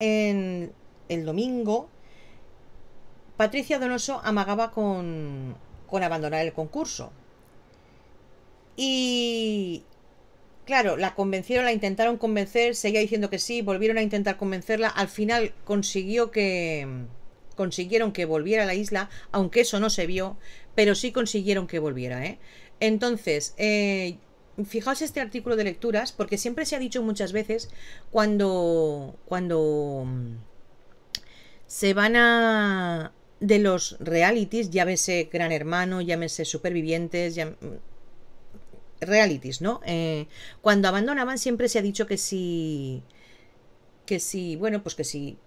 en el domingo, Patricia Donoso amagaba con, abandonar el concurso. Y claro, la convencieron, la intentaron convencer, seguía diciendo que sí, volvieron a intentar convencerla, al final consiguió que consiguieron que volviera a la isla, aunque eso no se vio, pero sí consiguieron que volviera, ¿eh? Entonces, eh, fijaos este artículo de lecturas, porque siempre se ha dicho muchas veces cuando, cuando mm, se van a de los realities, llámese Gran Hermano, llámese Supervivientes, mm, realities, ¿no? Eh, cuando abandonaban siempre se ha dicho que si que si, bueno, pues que si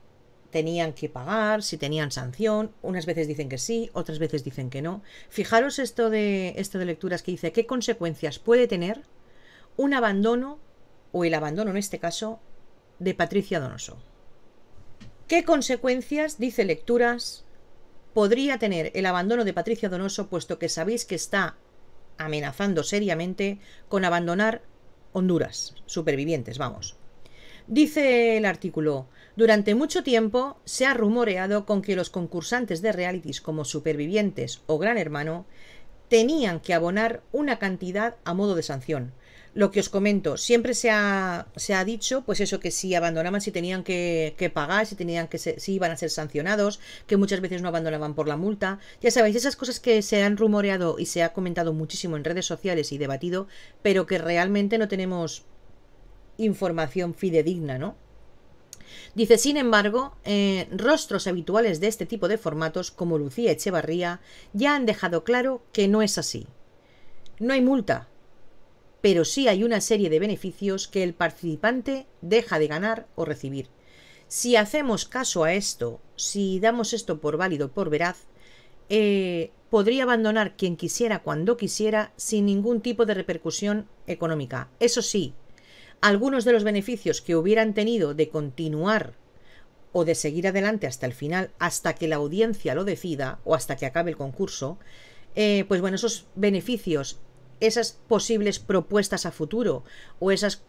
tenían que pagar, si tenían sanción, unas veces dicen que sí, otras veces dicen que no. Fijaros esto de esto de lecturas que dice qué consecuencias puede tener un abandono o el abandono en este caso de Patricia Donoso. ¿Qué consecuencias, dice Lecturas, podría tener el abandono de Patricia Donoso puesto que sabéis que está amenazando seriamente con abandonar Honduras, supervivientes, vamos? Dice el artículo, durante mucho tiempo se ha rumoreado con que los concursantes de realities como Supervivientes o Gran Hermano tenían que abonar una cantidad a modo de sanción. Lo que os comento, siempre se ha, se ha dicho, pues eso, que si abandonaban, si tenían que, pagar, si tenían que si iban a ser sancionados, que muchas veces no abandonaban por la multa. Ya sabéis, esas cosas que se han rumoreado y se ha comentado muchísimo en redes sociales y debatido, pero que realmente no tenemos información fidedigna, ¿no? Dice, sin embargo, eh, rostros habituales de este tipo de formatos, como Lucía Echevarría, ya han dejado claro que no es así. No hay multa, pero sí hay una serie de beneficios que el participante deja de ganar o recibir. Si hacemos caso a esto, si damos esto por válido, por veraz, eh, podría abandonar quien quisiera cuando quisiera sin ningún tipo de repercusión económica. Eso sí, algunos de los beneficios que hubieran tenido de continuar o de seguir adelante hasta el final, hasta que la audiencia lo decida o hasta que acabe el concurso, eh, pues bueno, esos beneficios, esas posibles propuestas a futuro o esas,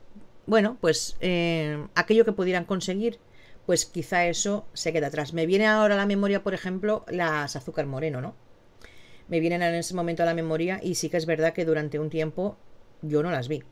bueno, pues eh, aquello que pudieran conseguir, pues quizá eso se queda atrás. Me viene ahora a la memoria, por ejemplo, las azúcar moreno, ¿no? Me vienen en ese momento a la memoria y sí que es verdad que durante un tiempo yo no las vi.